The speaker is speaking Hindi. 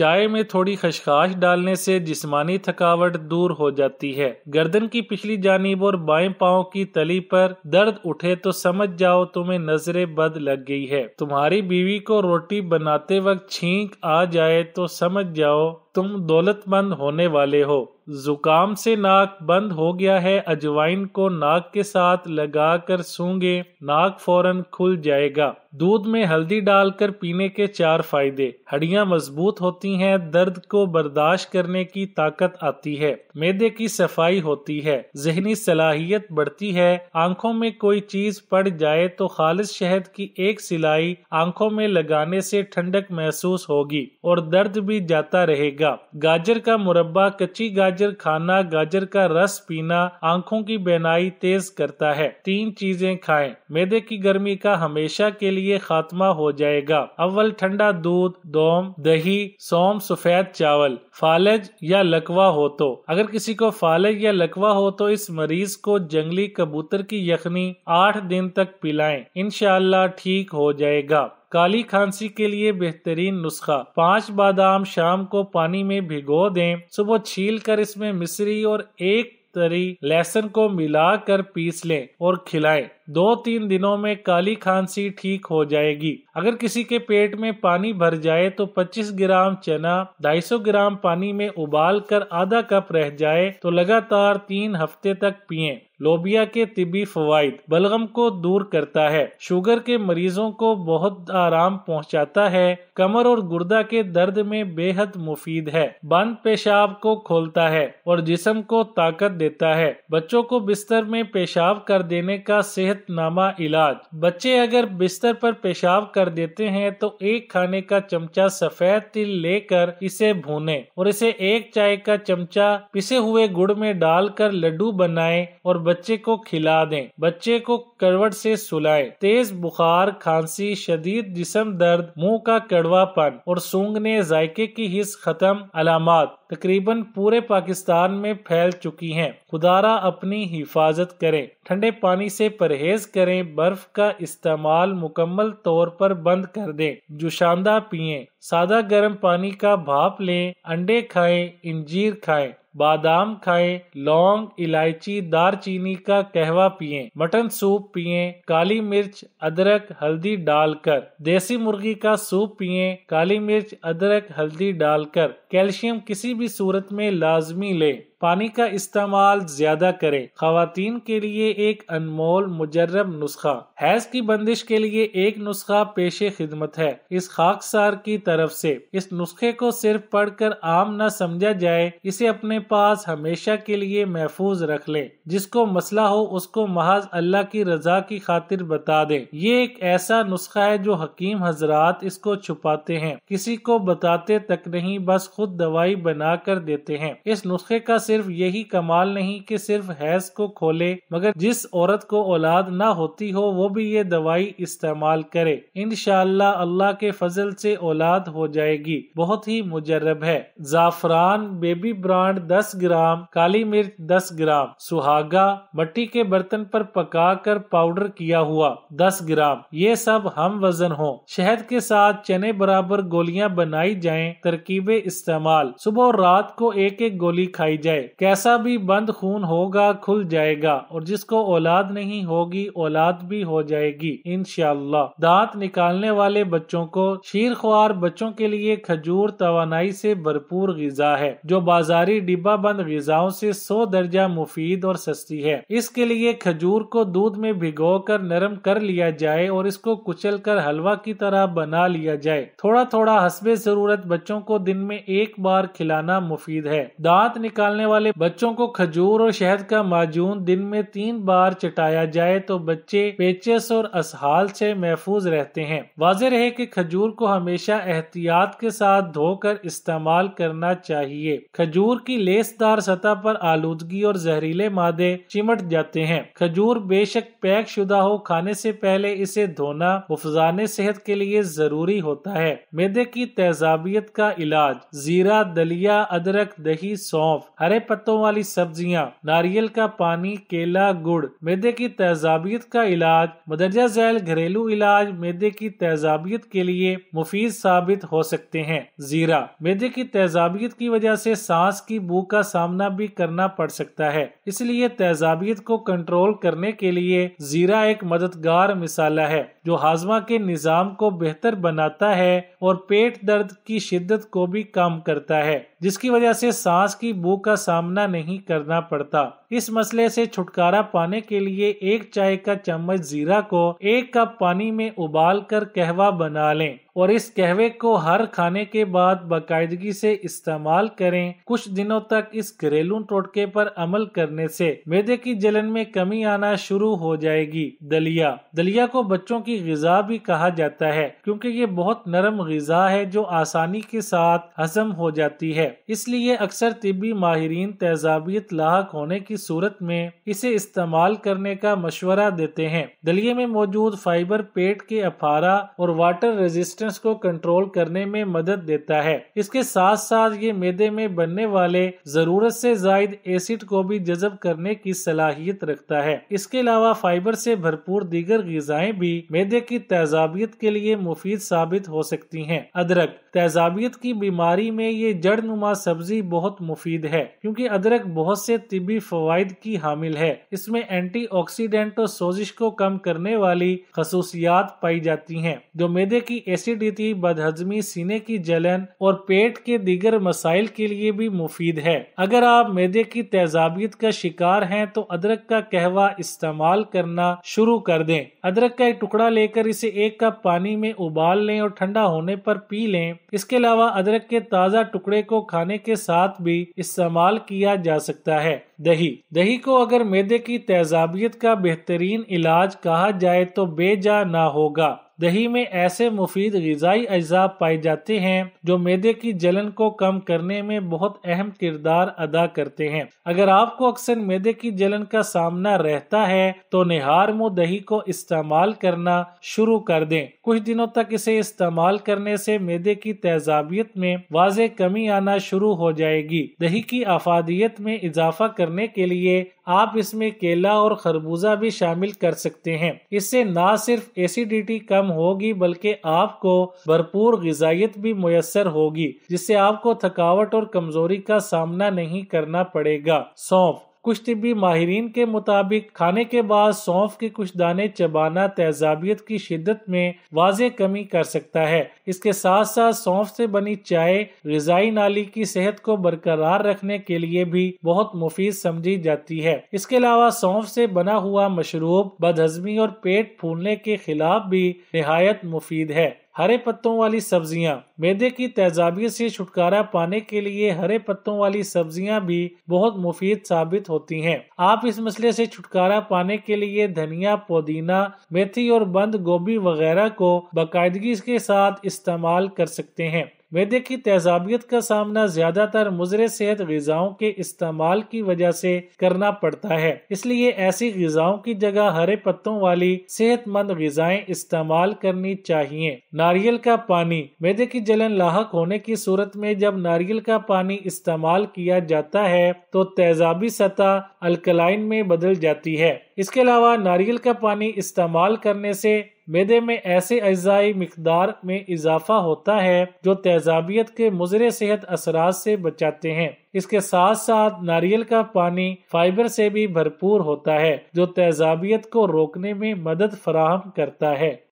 चाय में थोड़ी खशखाश डालने से जिस्मानी थकावट दूर हो जाती है गर्दन की पिछली जानीब और बाएं पाओ की तली पर दर्द उठे तो समझ जाओ तुम्हें नजरे बद लग गई है तुम्हारी बीवी को रोटी बनाते वक्त छींक आ जाए तो समझ जाओ तुम दौलतमंद होने वाले हो जुकाम से नाक बंद हो गया है अजवाइन को नाक के साथ लगा कर सूंगे नाक फौरन खुल जाएगा दूध में हल्दी डालकर पीने के चार फायदे हड्डियां मजबूत होती हैं दर्द को बर्दाश्त करने की ताकत आती है मैदे की सफाई होती है जहनी सलाहियत बढ़ती है आंखों में कोई चीज पड़ जाए तो खालिश शहद की एक सिलाई आंखों में लगाने से ठंडक महसूस होगी और दर्द भी जाता रहेगा रहेगा गाजर का मुरब्बा कच्ची गाजर खाना गाजर का रस पीना आंखों की बेनाई तेज करता है तीन चीजें खाएं मैदे की गर्मी का हमेशा के लिए खात्मा हो जाएगा अव्वल ठंडा दूध दोम दही सोम सफेद चावल फालज या लकवा हो तो अगर किसी को फालज या लकवा हो तो इस मरीज को जंगली कबूतर की यखनी आठ दिन तक पिलाएं इनशाला ठीक हो जाएगा काली खांसी के लिए बेहतरीन नुस्खा पाँच बादाम शाम को पानी में भिगो दें सुबह छील कर इसमें मिश्री और एक तरी लहसुन को मिलाकर पीस लें और खिलाएं दो तीन दिनों में काली खांसी ठीक हो जाएगी अगर किसी के पेट में पानी भर जाए तो 25 ग्राम चना 250 ग्राम पानी में उबाल कर आधा कप रह जाए तो लगातार तीन हफ्ते तक पिए लोबिया के तिबी फवायद बलगम को दूर करता है शुगर के मरीजों को बहुत आराम पहुंचाता है कमर और गुर्दा के दर्द में बेहद मुफीद है बंद पेशाब को खोलता है और जिसम को ताकत देता है बच्चों को बिस्तर में पेशाब कर देने का सेहतनामा इलाज बच्चे अगर बिस्तर पर पेशाब कर देते हैं तो एक खाने का चमचा सफेद तिल लेकर इसे भूने और इसे एक चाय का चमचा पिसे हुए गुड़ में डालकर लड्डू बनाए और बच्चे को खिला दें बच्चे को करवट से सुलाएं तेज बुखार खांसी शदीद जिसम दर्द मुंह का कड़वापन और सूंघने जायके की हिस्स खत्म अलामत तकरीबन पूरे पाकिस्तान में फैल चुकी हैं खुदारा अपनी हिफाजत करें ठंडे पानी से परहेज करें बर्फ का इस्तेमाल मुकम्मल तौर पर बंद कर दें जुशांदा पिए सादा गर्म पानी का भाप लें अंडे खाएं इंजीर खाएं बादाम खाएं लौंग इलायची दारचीनी का कहवा पिए मटन सूप पिए काली मिर्च अदरक हल्दी डालकर देसी मुर्गी का सूप पिए काली मिर्च अदरक हल्दी डालकर कैल्शियम किसी भी सूरत में लाजमी लें पानी का इस्तेमाल ज्यादा करें खातन के लिए एक अनमोल मुजरब नुस्खा हैज की बंदिश के लिए एक नुस्खा पेशे खिदमत है इस खाकसार की तरफ से इस नुस्खे को सिर्फ पढ़कर आम न समझा जाए इसे अपने पास हमेशा के लिए महफूज रख ले जिसको मसला हो उसको महज अल्लाह की रजा की खातिर बता दे ये एक ऐसा नुस्खा है जो हकीम हजरात इसको छुपाते हैं किसी को बताते तक नहीं बस खुद दवाई बना कर देते हैं इस नुस्खे का सिर्फ यही कमाल नहीं कि सिर्फ हैज को खोले मगर जिस औरत को औलाद ना होती हो वो भी ये दवाई इस्तेमाल करे इनशाला अल्लाह के फजल से औलाद हो जाएगी बहुत ही मुजरब है जाफरान बेबी ब्रांड 10 ग्राम काली मिर्च 10 ग्राम सुहागा मट्टी के बर्तन पर पका कर पाउडर किया हुआ 10 ग्राम ये सब हम वजन हो शहद के साथ चने बराबर गोलियाँ बनाई जाए तरकीबे इस्तेमाल सुबह और रात को एक एक गोली खाई जाए कैसा भी बंद खून होगा खुल जाएगा और जिसको औलाद नहीं होगी औलाद भी हो जाएगी इनशाला दांत निकालने वाले बच्चों को शीर ख्वार बच्चों के लिए खजूर तो से भरपूर गजा है जो बाजारी डिब्बा बंद गजाओं से सौ दर्जा मुफीद और सस्ती है इसके लिए खजूर को दूध में भिगो कर नरम कर लिया जाए और इसको कुचल कर हलवा की तरह बना लिया जाए थोड़ा थोड़ा हसबे जरूरत बच्चों को दिन में एक बार खिलाना मुफीद है दांत निकालने वाले बच्चों को खजूर और शहद का माजून दिन में तीन बार चटाया जाए तो बच्चे पेचस और असहाल से महफूज रहते हैं वाज रहे कि खजूर को हमेशा एहतियात के साथ धोकर इस्तेमाल करना चाहिए खजूर की लेसदार सतह पर आलूदगी और जहरीले मादे चिमट जाते हैं खजूर बेशक पैक शुदा हो खाने से पहले इसे धोना मुफजान सेहत के लिए जरूरी होता है मैदे की तेजाबियत का इलाज जीरा दलिया अदरक दही सौंफ हरे पत्तों वाली सब्जियां नारियल का पानी केला गुड़ मैदे की तेजाबियत का इलाज मदरजा जैल घरेलू इलाज मैदे की तेजाबियत के लिए मुफीद साबित हो सकते हैं जीरा मैदे की तेजाबियत की वजह से सांस की बू का सामना भी करना पड़ सकता है इसलिए तेजाबियत को कंट्रोल करने के लिए जीरा एक मददगार मिसाला है जो हाजमा के निज़ाम को बेहतर बनाता है और पेट दर्द की शिद्दत को भी कम करता है जिसकी वजह से सांस की बू का सामना नहीं करना पड़ता इस मसले से छुटकारा पाने के लिए एक चाय का चम्मच जीरा को एक कप पानी में उबाल कर कहवा बना लें और इस कहवे को हर खाने के बाद बाकायदगी से इस्तेमाल करें कुछ दिनों तक इस घरेलू टोटके पर अमल करने से मैदे की जलन में कमी आना शुरू हो जाएगी दलिया दलिया को बच्चों की गजा भी कहा जाता है क्योंकि ये बहुत नरम गजा है जो आसानी के साथ हजम हो जाती है इसलिए अक्सर तिबी माहरीन तेजाबियत लाक होने की सूरत में इसे इस्तेमाल करने का मशवरा देते हैं दलिया में मौजूद फाइबर पेट के अफारा और वाटर रेजिस्ट रेजिस्टेंस को कंट्रोल करने में मदद देता है इसके साथ साथ ये मैदे में बनने वाले जरूरत से जायद एसिड को भी जजब करने की सलाहियत रखता है इसके अलावा फाइबर से भरपूर दीगर गजाएं भी मैदे की तेजाबियत के लिए मुफीद साबित हो सकती हैं। अदरक तेजाबियत की बीमारी में ये जड़ नुमा सब्जी बहुत मुफीद है क्योंकि अदरक बहुत से तिबी फवाद की हामिल है इसमें एंटी ऑक्सीडेंट और सोजिश को कम करने वाली खसूसियात पाई जाती है जो मैदे की एसिड एसिडिटी बदहजमी सीने की जलन और पेट के दीगर मसाइल के लिए भी मुफीद है अगर आप मैदे की तेजाबियत का शिकार हैं तो अदरक का कहवा इस्तेमाल करना शुरू कर दें अदरक का एक टुकड़ा लेकर इसे एक कप पानी में उबाल लें और ठंडा होने पर पी लें इसके अलावा अदरक के ताज़ा टुकड़े को खाने के साथ भी इस्तेमाल किया जा सकता है दही दही को अगर मैदे की तेजाबियत का बेहतरीन इलाज कहा जाए तो बेजा ना होगा दही में ऐसे मुफीद गजाई अज्जा पाए जाते हैं जो मैदे की जलन को कम करने में बहुत अहम किरदार अदा करते हैं अगर आपको अक्सर मैदे की जलन का सामना रहता है तो निहार मुँह दही को इस्तेमाल करना शुरू कर दें कुछ दिनों तक इसे इस्तेमाल करने से मैदे की तेजाबियत में वाज कमी आना शुरू हो जाएगी दही की अफादियत में इजाफा करने के लिए आप इसमें केला और खरबूजा भी शामिल कर सकते हैं इससे न सिर्फ एसिडिटी कम होगी बल्कि आपको भरपूर गजाइत भी मैसर होगी जिससे आपको थकावट और कमजोरी का सामना नहीं करना पड़ेगा सौंफ कुछ तबी माहरीन के मुताबिक खाने के बाद सौंफ के कुछ दाने चबाना तेजाबियत की शिद्दत में वाज कमी कर सकता है इसके साथ साथ सौंफ से बनी चाय गजाई नाली की सेहत को बरकरार रखने के लिए भी बहुत मुफीद समझी जाती है इसके अलावा सौंफ से बना हुआ मशरूब बदहजमी और पेट फूलने के खिलाफ भी नहायत मुफीद है हरे पत्तों वाली सब्जियां मैदे की तेजाबियत से छुटकारा पाने के लिए हरे पत्तों वाली सब्जियां भी बहुत मुफीद साबित होती हैं। आप इस मसले से छुटकारा पाने के लिए धनिया पुदीना मेथी और बंद गोभी वगैरह को बाकायदगी के साथ इस्तेमाल कर सकते हैं मैदे की तेजाबियत का सामना ज्यादातर मुजरे सेहत गजाओं के इस्तेमाल की वजह से करना पड़ता है इसलिए ऐसी गजाओं की जगह हरे पत्तों वाली सेहतमंद गजाएं इस्तेमाल करनी चाहिए नारियल का पानी मैदे की जलन लाक होने की सूरत में जब नारियल का पानी इस्तेमाल किया जाता है तो तेजाबी सतह अल्कलाइन में बदल जाती है इसके अलावा नारियल का पानी इस्तेमाल करने से मैदे में ऐसे अज़ाई मकदार में इजाफा होता है जो तेजाबियत के मुजरे सेहत असरा से बचाते हैं इसके साथ साथ नारियल का पानी फाइबर से भी भरपूर होता है जो तेजाबियत को रोकने में मदद फराहम करता है